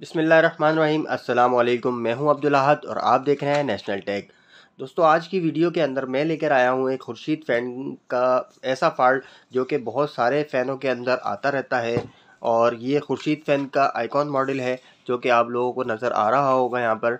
बिसमीम अल्लाम मैं हूं अब्दुल्हद और आप देख रहे हैं नेशनल टेक दोस्तों आज की वीडियो के अंदर मैं लेकर आया हूं एक खुर्शीद फ़ैन का ऐसा फॉल्ट जो कि बहुत सारे फ़ैनों के अंदर आता रहता है और ये खुर्शीद फ़ैन का आइकॉन मॉडल है जो कि आप लोगों को नज़र आ रहा होगा यहाँ पर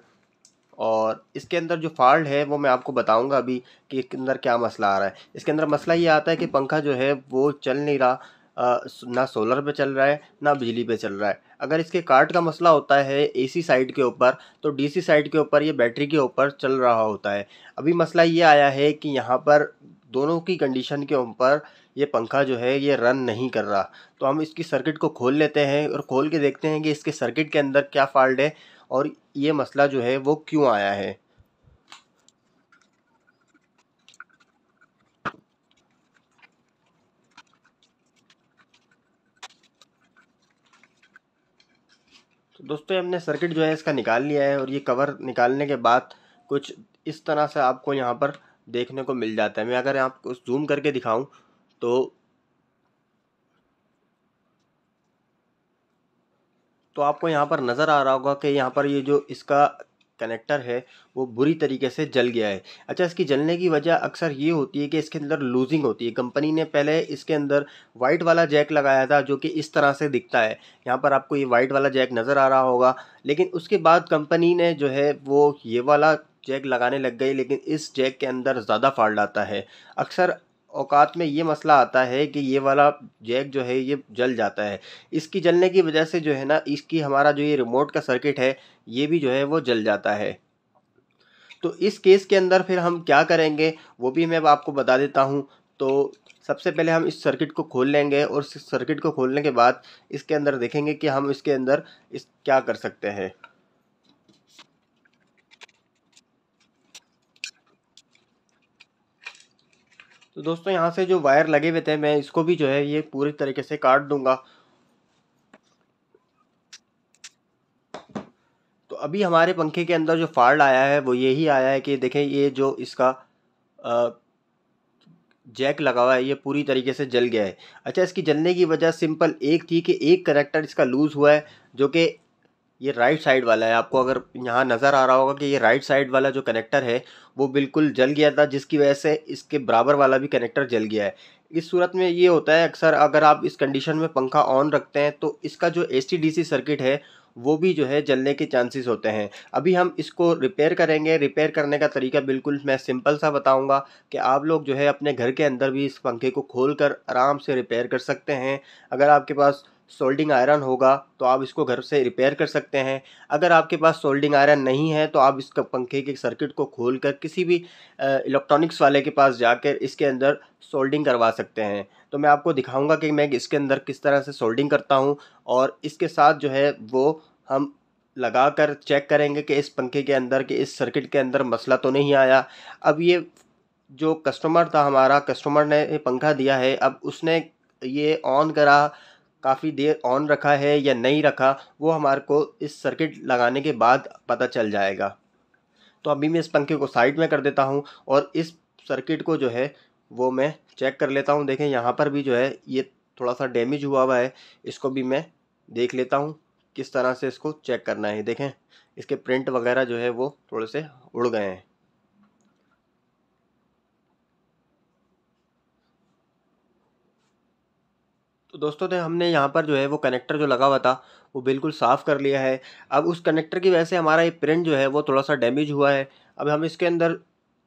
और इसके अंदर जो फॉल्ट है वो मैं आपको बताऊँगा अभी कि इसके अंदर क्या मसला आ रहा है इसके अंदर मसला ये आता है कि पंखा जो है वो चल नहीं रहा ना सोलर पे चल रहा है ना बिजली पे चल रहा है अगर इसके कार्ट का मसला होता है एसी साइड के ऊपर तो डीसी साइड के ऊपर ये बैटरी के ऊपर चल रहा होता है अभी मसला ये आया है कि यहाँ पर दोनों की कंडीशन के ऊपर ये पंखा जो है ये रन नहीं कर रहा तो हम इसकी सर्किट को खोल लेते हैं और खोल के देखते हैं कि इसके सर्किट के अंदर क्या फॉल्ट है और ये मसला जो है वो क्यों आया है तो दोस्तों हमने सर्किट जो है इसका निकाल लिया है और ये कवर निकालने के बाद कुछ इस तरह से आपको यहाँ पर देखने को मिल जाता है मैं अगर आपको जूम करके दिखाऊं तो तो आपको यहाँ पर नज़र आ रहा होगा कि यहाँ पर ये जो इसका कनेक्टर है वो बुरी तरीके से जल गया है अच्छा इसकी जलने की वजह अक्सर ये होती है कि इसके अंदर लूजिंग होती है कंपनी ने पहले इसके अंदर वाइट वाला जैक लगाया था जो कि इस तरह से दिखता है यहाँ पर आपको ये वाइट वाला जैक नज़र आ रहा होगा लेकिन उसके बाद कंपनी ने जो है वो ये वाला जैक लगाने लग गई लेकिन इस जैक के अंदर ज़्यादा फाल्ट आता है अक्सर औकात में ये मसला आता है कि ये वाला जैक जो है ये जल जाता है इसकी जलने की वजह से जो है ना इसकी हमारा जो ये रिमोट का सर्किट है ये भी जो है वो जल जाता है तो इस केस के अंदर फिर हम क्या करेंगे वो भी मैं आपको बता देता हूँ तो सबसे पहले हम इस सर्किट को खोल लेंगे और सर्किट को खोलने के बाद इसके अंदर देखेंगे कि हम इसके अंदर इस क्या कर सकते हैं तो दोस्तों यहाँ से जो वायर लगे हुए थे मैं इसको भी जो है ये पूरी तरीके से काट दूंगा तो अभी हमारे पंखे के अंदर जो फाल्ट आया है वो यही आया है कि देखें ये जो इसका जैक लगा हुआ है ये पूरी तरीके से जल गया है अच्छा इसकी जलने की वजह सिंपल एक थी कि एक करेक्टर इसका लूज़ हुआ है जो कि ये राइट साइड वाला है आपको अगर यहाँ नज़र आ रहा होगा कि ये राइट साइड वाला जो कनेक्टर है वो बिल्कुल जल गया था जिसकी वजह से इसके बराबर वाला भी कनेक्टर जल गया है इस सूरत में ये होता है अक्सर अगर आप इस कंडीशन में पंखा ऑन रखते हैं तो इसका जो एस सर्किट है वो भी जो है जलने के चांसेस होते हैं अभी हम इसको रिपेयर करेंगे रिपेयर करने का तरीका बिल्कुल मैं सिंपल सा बताऊंगा कि आप लोग जो है अपने घर के अंदर भी इस पंखे को खोल कर आराम से रिपेयर कर सकते हैं अगर आपके पास सोल्डिंग आयरन होगा तो आप इसको घर से रिपेयर कर सकते हैं अगर आपके पास सोल्डिंग आयरन नहीं है तो आप इस पंखे के सर्किट को खोल कर किसी भी इलेक्ट्रॉनिक्स वाले के पास जाकर इसके अंदर सोल्डिंग करवा सकते हैं तो मैं आपको दिखाऊंगा कि मैं इसके अंदर किस तरह से सोल्डिंग करता हूँ और इसके साथ जो है वो हम लगा कर चेक करेंगे कि इस पंखे के अंदर कि इस सर्किट के अंदर मसला तो नहीं आया अब ये जो कस्टमर था हमारा कस्टमर ने पंखा दिया है अब उसने ये ऑन करा काफ़ी देर ऑन रखा है या नहीं रखा वो हमारे को इस सर्किट लगाने के बाद पता चल जाएगा तो अभी मैं इस पंखे को साइड में कर देता हूँ और इस सर्किट को जो है वो मैं चेक कर लेता हूँ देखें यहाँ पर भी जो है ये थोड़ा सा डैमेज हुआ हुआ है इसको भी मैं देख लेता हूँ किस तरह से इसको चेक करना है देखें इसके प्रिंट वगैरह जो है वो थोड़े से उड़ गए हैं तो दोस्तों ने तो हमने यहाँ पर जो है वो कनेक्टर जो लगा हुआ था वो बिल्कुल साफ़ कर लिया है अब उस कनेक्टर की वजह से हमारा ये प्रिंट जो है वो थोड़ा सा डैमेज हुआ है अब हम इसके अंदर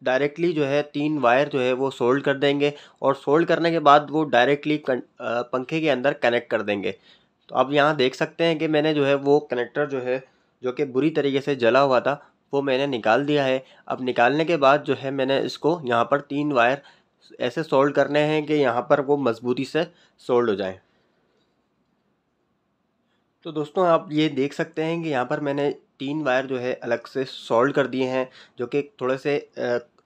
डायरेक्टली जो है तीन वायर जो है वो सोल्ड कर देंगे और सोल्ड करने के बाद वो डायरेक्टली पंखे के अंदर कनेक्ट कर देंगे तो आप यहाँ देख सकते हैं कि मैंने जो है वो कनेक्टर जो है जो कि बुरी तरीके से जला हुआ था वो मैंने निकाल दिया है अब निकालने के बाद जो है मैंने इसको यहाँ पर तीन वायर ऐसे सोल्ड करने हैं कि यहाँ पर वो मजबूती से सोल्ड हो जाए तो दोस्तों आप ये देख सकते हैं कि यहाँ पर मैंने तीन वायर जो है अलग से सोल्ड कर दिए हैं जो कि थोड़े से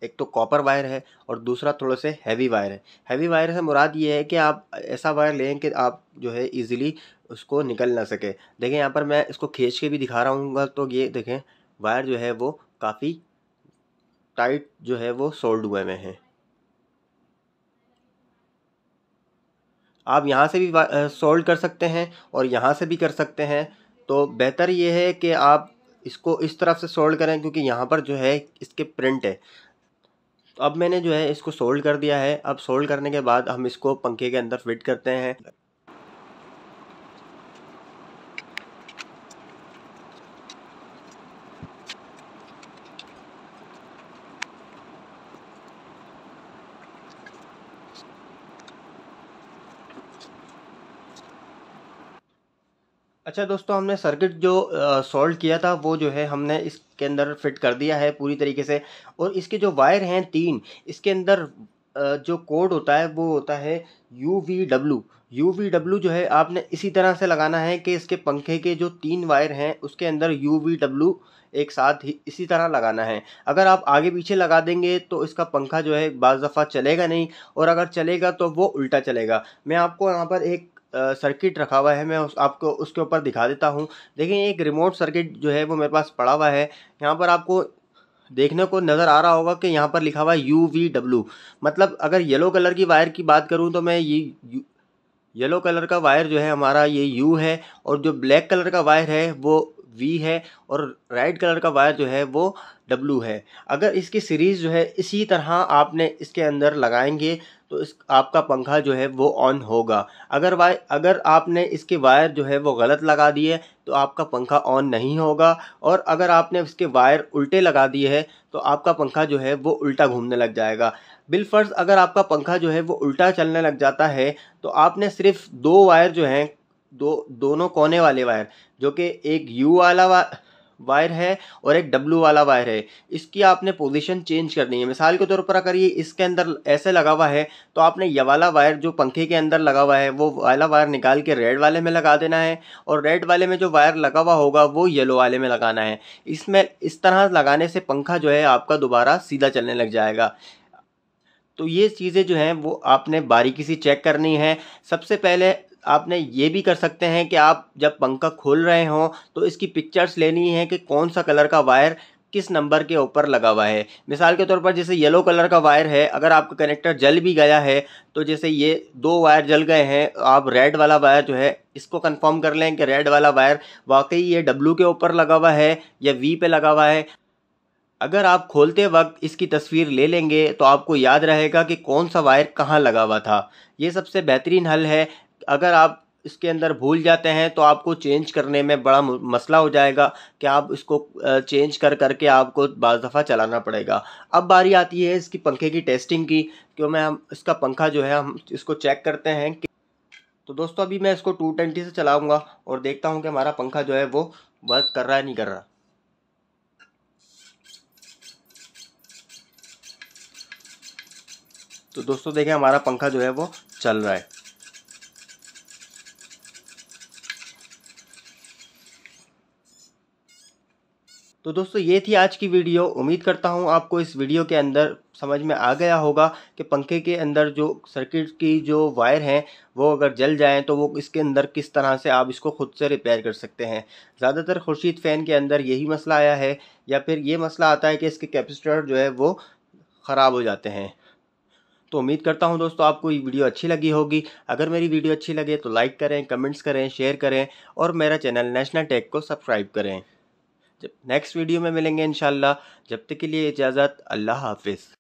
एक तो कॉपर वायर है और दूसरा थोड़ा से हैवी वायर है हैवी वायर से मुराद ये है कि आप ऐसा वायर लें कि आप जो है इजीली उसको निकल ना सके देखें यहाँ पर मैं इसको खींच के भी दिखा रहा हूँ तो ये देखें वायर जो है वो काफ़ी टाइट जो है वो सोल्ड हुए हुए हैं आप यहाँ से भी सॉल्व कर सकते हैं और यहाँ से भी कर सकते हैं तो बेहतर ये है कि आप इसको इस तरफ से सोल्ड करें क्योंकि यहाँ पर जो है इसके प्रिंट है तो अब मैंने जो है इसको सोल्ड कर दिया है अब सोल्ड करने के बाद हम इसको पंखे के अंदर फिट करते हैं अच्छा दोस्तों हमने सर्किट जो सॉल्व किया था वो जो है हमने इसके अंदर फिट कर दिया है पूरी तरीके से और इसके जो वायर हैं तीन इसके अंदर जो कोड होता है वो होता है U V W U V W जो है आपने इसी तरह से लगाना है कि इसके पंखे के जो तीन वायर हैं उसके अंदर यू वी डब्लू एक साथ ही इसी तरह लगाना है अगर आप आगे पीछे लगा देंगे तो इसका पंखा जो है बाज़ दफ़ा चलेगा नहीं और अगर चलेगा तो वो उल्टा चलेगा मैं आपको यहाँ पर एक सर्किट रखा हुआ है मैं उस आपको उसके ऊपर दिखा देता हूँ देखिए एक रिमोट सर्किट जो है वो मेरे पास पड़ा हुआ है यहाँ पर आपको देखने को नज़र आ रहा होगा कि यहाँ पर लिखा हुआ है यू वी डब्ल्यू मतलब अगर येलो कलर की वायर की बात करूँ तो मैं ये येलो कलर का वायर जो है हमारा ये यू है और जो ब्लैक कलर का वायर है वो वी है और रेड कलर का वायर जो है वो डब्लू है अगर इसकी सीरीज़ जो है इसी तरह आपने इसके अंदर लगाएंगे तो इस आपका पंखा जो है वो ऑन होगा अगर वाई अगर आपने इसके वायर जो है वो गलत लगा दिए तो आपका पंखा ऑन नहीं होगा और अगर आपने इसके वायर उल्टे लगा दिए हैं तो आपका पंखा जो है वो उल्टा घूमने लग जाएगा बिलफर्ज अगर आपका पंखा जो है वो उल्टा चलने लग जाता है तो आपने सिर्फ दो वायर जो हैं दो दोनों कोने वाले वायर जो कि एक यू वाला वा वायर है और एक डब्लू वाला वायर है इसकी आपने पोजीशन चेंज करनी है मिसाल के तौर पर अगर ये इसके अंदर ऐसे लगा हुआ है तो आपने ये वाला वायर जो पंखे के अंदर लगा हुआ है वो वाला वायर निकाल के रेड वाले में लगा देना है और रेड वाले में जो वायर लगा हुआ होगा वो येलो वाले में लगाना है इसमें इस तरह लगाने से पंखा जो है आपका दोबारा सीधा चलने लग जाएगा तो ये चीज़ें जो हैं वो आपने बारीकी सी चेक करनी है सबसे पहले आपने ये भी कर सकते हैं कि आप जब पंखा खोल रहे हों तो इसकी पिक्चर्स लेनी है कि कौन सा कलर का वायर किस नंबर के ऊपर लगा हुआ है मिसाल के तौर पर जैसे येलो कलर का वायर है अगर आपका कनेक्टर जल भी गया है तो जैसे ये दो वायर जल गए हैं आप रेड वाला वायर जो है इसको कंफर्म कर लें कि रेड वाला वायर वाकई ये डब्लू के ऊपर लगा हुआ है या वी पे लगा हुआ है अगर आप खोलते वक्त इसकी तस्वीर ले लेंगे तो आपको याद रहेगा कि कौन सा वायर कहाँ लगा हुआ था ये सबसे बेहतरीन हल है अगर आप इसके अंदर भूल जाते हैं तो आपको चेंज करने में बड़ा मसला हो जाएगा कि आप इसको चेंज कर करके आपको बार दफ़ा चलाना पड़ेगा अब बारी आती है इसकी पंखे की टेस्टिंग की क्यों मैं हम इसका पंखा जो है हम इसको चेक करते हैं कि तो दोस्तों अभी मैं इसको टू ट्वेंटी से चलाऊँगा और देखता हूँ कि हमारा पंखा जो है वो वर्क कर रहा है नहीं कर रहा तो दोस्तों देखें हमारा पंखा जो है वो चल रहा है तो दोस्तों ये थी आज की वीडियो उम्मीद करता हूँ आपको इस वीडियो के अंदर समझ में आ गया होगा कि पंखे के अंदर जो सर्किट की जो वायर हैं वो अगर जल जाएँ तो वो इसके अंदर किस तरह से आप इसको ख़ुद से रिपेयर कर सकते हैं ज़्यादातर खुर्शीद फ़ैन के अंदर यही मसला आया है या फिर ये मसला आता है कि इसके कैपेसिटर जो है वो ख़राब हो जाते हैं तो उम्मीद करता हूँ दोस्तों आपको ये वीडियो अच्छी लगी होगी अगर मेरी वीडियो अच्छी लगे तो लाइक करें कमेंट्स करें शेयर करें और मेरा चैनल नेशनल टेक को सब्सक्राइब करें नेक्स्ट वीडियो में मिलेंगे इन जब तक के लिए इजाज़त अल्लाह हाफिज़